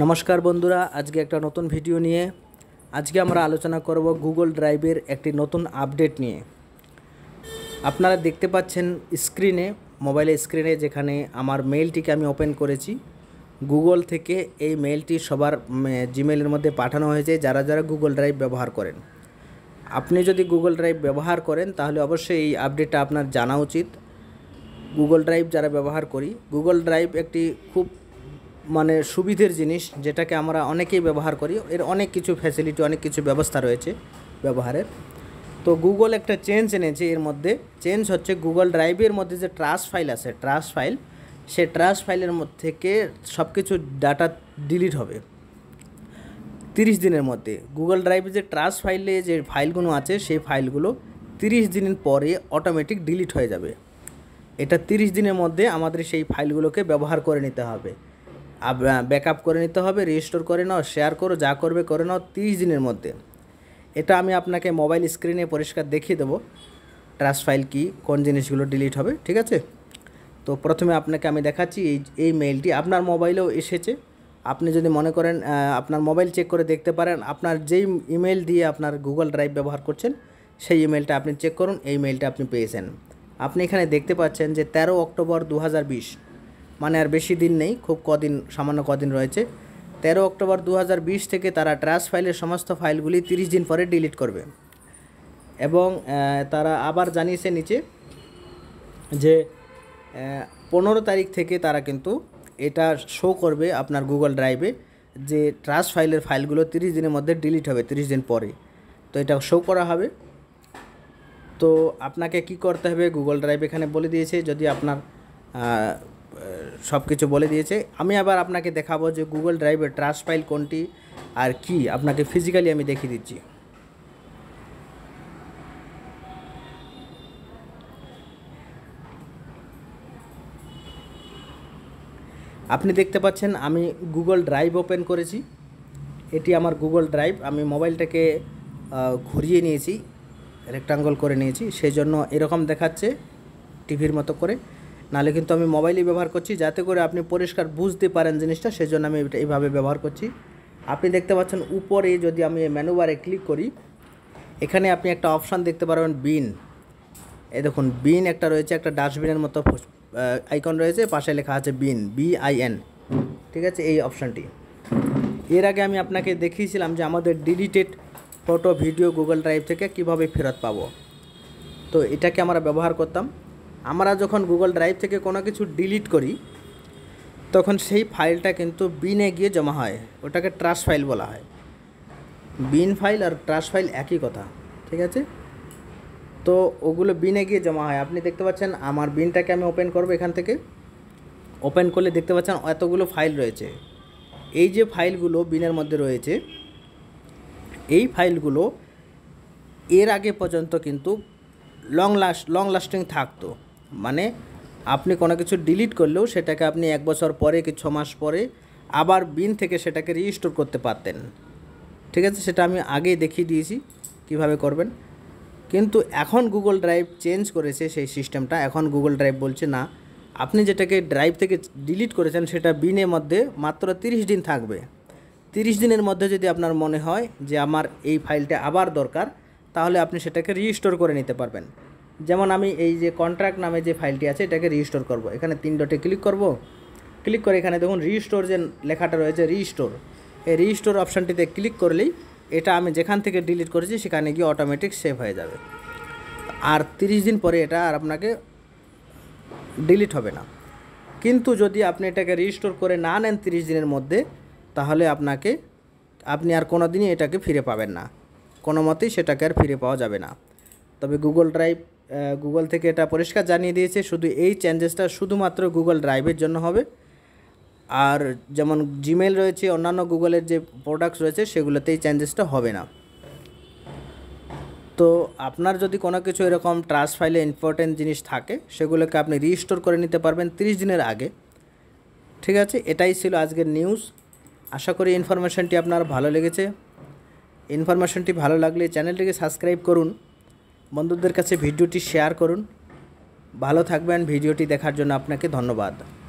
নমস্কার বন্ধুরা আজকে একটা নতুন ভিডিও নিয়ে আজকে আমরা আলোচনা করব গুগল ড্রাইভের একটি নতুন আপডেট নিয়ে আপনারা দেখতে পাচ্ছেন স্ক্রিনে মোবাইলের স্ক্রিনে যেখানে আমার মেইলটিকে আমি ওপেন করেছি গুগল থেকে এই মেইলটি সবার জিমেলের মধ্যে পাঠানো হয়েছে যারা যারা গুগল ড্রাইভ ব্যবহার করেন আপনি যদি গুগল ড্রাইভ ব্যবহার করেন তাহলে অবশ্যই এই আপডেটটা আপনার জানা উচিত গুগল ড্রাইভ যারা ব্যবহার করি গুগল ড্রাইভ একটি খুব মানে সুবিধের জিনিস যেটাকে আমরা অনেকেই ব্যবহার করি এর অনেক কিছু ফ্যাসিলিটি অনেক কিছু ব্যবস্থা রয়েছে ব্যবহারের তো গুগল একটা চেঞ্জ এনেছে এর মধ্যে চেঞ্জ হচ্ছে গুগল ড্রাইভের মধ্যে যে ট্রাস ফাইল আছে ট্রাস ফাইল সে ট্রাস ফাইলের মধ্যে থেকে সব কিছু ডাটা ডিলিট হবে তিরিশ দিনের মধ্যে গুগল ড্রাইভে যে ট্রাস ফাইলে যে ফাইলগুলো আছে সেই ফাইলগুলো তিরিশ দিনের পরে অটোমেটিক ডিলিট হয়ে যাবে এটা তিরিশ দিনের মধ্যে আমাদের সেই ফাইলগুলোকে ব্যবহার করে নিতে হবে ব্যাক করে নিতে হবে রেজিস্টোর করে নাও শেয়ার করো যা করবে করে নাও তিরিশ দিনের মধ্যে এটা আমি আপনাকে মোবাইল স্ক্রিনে পরিষ্কার দেখিয়ে দেবো ট্রাস ফাইল কি কোন জিনিসগুলো ডিলিট হবে ঠিক আছে তো প্রথমে আপনাকে আমি দেখাচ্ছি এই এই মেইলটি আপনার মোবাইলেও এসেছে আপনি যদি মনে করেন আপনার মোবাইল চেক করে দেখতে পারেন আপনার যেই ইমেল দিয়ে আপনার গুগল ড্রাইভ ব্যবহার করছেন সেই ইমেলটা আপনি চেক করুন এই মেইলটা আপনি পেয়েছেন আপনি এখানে দেখতে পাচ্ছেন যে তেরো অক্টোবর দু মানে আর বেশি দিন নেই খুব কদিন সামান্য কদিন রয়েছে তেরো অক্টোবর দু থেকে তারা ট্রাশ ফাইলের সমস্ত ফাইলগুলি তিরিশ দিন পরে ডিলিট করবে এবং তারা আবার জানিয়েছে নিচে যে পনেরো তারিখ থেকে তারা কিন্তু এটা শো করবে আপনার গুগল ড্রাইভে যে ট্রাশ ফাইলের ফাইলগুলো তিরিশ দিনের মধ্যে ডিলিট হবে তিরিশ দিন পরে তো এটা শো করা হবে তো আপনাকে কি করতে হবে গুগল ড্রাইভ এখানে বলে দিয়েছে যদি আপনার সব কিছু বলে দিয়েছে আমি আবার আপনাকে দেখাবো যে গুগল ড্রাইভের ট্রাস্ট ফাইল কোনটি আর কি আপনাকে ফিজিক্যালি আমি দেখিয়ে দিচ্ছি আপনি দেখতে পাচ্ছেন আমি গুগল ড্রাইভ ওপেন করেছি এটি আমার গুগল ড্রাইভ আমি মোবাইলটাকে ঘুরিয়ে নিয়েছি রেক্টাঙ্গল করে নিয়েছি সেই জন্য এরকম দেখাচ্ছে টিভির মতো করে নাহলে কিন্তু আমি মোবাইলই ব্যবহার করছি যাতে করে আপনি পরিষ্কার বুঝতে পারেন জিনিসটা সেজন্য আমি এটা এইভাবে ব্যবহার করছি আপনি দেখতে পাচ্ছেন উপরে যদি আমি ম্যানুবারে ক্লিক করি এখানে আপনি একটা অপশান দেখতে পারবেন বিন এ দেখুন বিন একটা রয়েছে একটা ডাস্টবিনের মতো আইকন রয়েছে পাশে লেখা আছে বিন বি আই এন ঠিক আছে এই অপশানটি এর আগে আমি আপনাকে দেখিয়েছিলাম যে আমাদের deleted photo video Google drive থেকে কিভাবে ফেরত পাবো তো এটাকে আমরা ব্যবহার করতাম আমরা যখন গুগল ড্রাইভ থেকে কোনো কিছু ডিলিট করি তখন সেই ফাইলটা কিন্তু বিনে গিয়ে জমা হয় ওটাকে ট্রাশ ফাইল বলা হয় বিন ফাইল আর ট্রাশ ফাইল একই কথা ঠিক আছে তো ওগুলো বিনে গিয়ে জমা হয় আপনি দেখতে পাচ্ছেন আমার বিনটাকে আমি ওপেন করব এখান থেকে ওপেন করলে দেখতে পাচ্ছেন এতগুলো ফাইল রয়েছে এই যে ফাইলগুলো বিনের মধ্যে রয়েছে এই ফাইলগুলো এর আগে পর্যন্ত কিন্তু লং লাস্ট লং লাস্টিং থাকতো মানে আপনি কোনো কিছু ডিলিট করলেও সেটাকে আপনি এক বছর পরে কি ছ মাস পরে আবার বিন থেকে সেটাকে রিস্টোর করতে পারতেন ঠিক আছে সেটা আমি আগেই দেখিয়ে দিয়েছি কিভাবে করবেন কিন্তু এখন গুগল ড্রাইভ চেঞ্জ করেছে সেই সিস্টেমটা এখন গুগল ড্রাইভ বলছে না আপনি যেটাকে ড্রাইভ থেকে ডিলিট করেছেন সেটা বিনের মধ্যে মাত্র তিরিশ দিন থাকবে তিরিশ দিনের মধ্যে যদি আপনার মনে হয় যে আমার এই ফাইলটা আবার দরকার তাহলে আপনি সেটাকে রিস্টোর করে নিতে পারবেন যেমন আমি এই যে কন্ট্রাক্ট নামে যে ফাইলটি আছে এটাকে রিস্টোর করব এখানে তিন ডটে ক্লিক করব ক্লিক করে এখানে দেখুন রিস্টোর যে লেখাটা রয়েছে রিস্টোর এই রিস্টোর অপশানটিতে ক্লিক করলেই এটা আমি যেখান থেকে ডিলিট করেছি সেখানে গিয়ে অটোমেটিক সেভ হয়ে যাবে আর তিরিশ দিন পরে এটা আর আপনাকে ডিলিট হবে না কিন্তু যদি আপনি এটাকে রিস্টোর করে না নেন তিরিশ দিনের মধ্যে তাহলে আপনাকে আপনি আর কোনো দিনই এটাকে ফিরে পাবেন না কোনো মতেই সেটাকে আর ফিরে পাওয়া যাবে না তবে গুগল ড্রাইভ গুগল থেকে এটা পরিষ্কার জানিয়ে দিয়েছে শুধু এই চেঞ্জেসটা শুধুমাত্র গুগল ড্রাইভের জন্য হবে আর যেমন জিমেল রয়েছে অন্যান্য গুগলের যে প্রোডাক্টস রয়েছে সেগুলোতে এই চেঞ্জেসটা হবে না তো আপনার যদি কোনো কিছু এরকম ট্রাস্ট ফাইলে ইম্পর্টেন্ট জিনিস থাকে সেগুলোকে আপনি রিস্টোর করে নিতে পারবেন 30 দিনের আগে ঠিক আছে এটাই ছিল আজকের নিউজ আশা করি ইনফরমেশনটি আপনার ভালো লেগেছে ইনফরমেশনটি ভালো লাগলে চ্যানেলটিকে সাবস্ক্রাইব করুন বন্ধুদের কাছে ভিডিওটি শেয়ার করুন ভালো থাকবেন ভিডিওটি দেখার জন্য আপনাকে ধন্যবাদ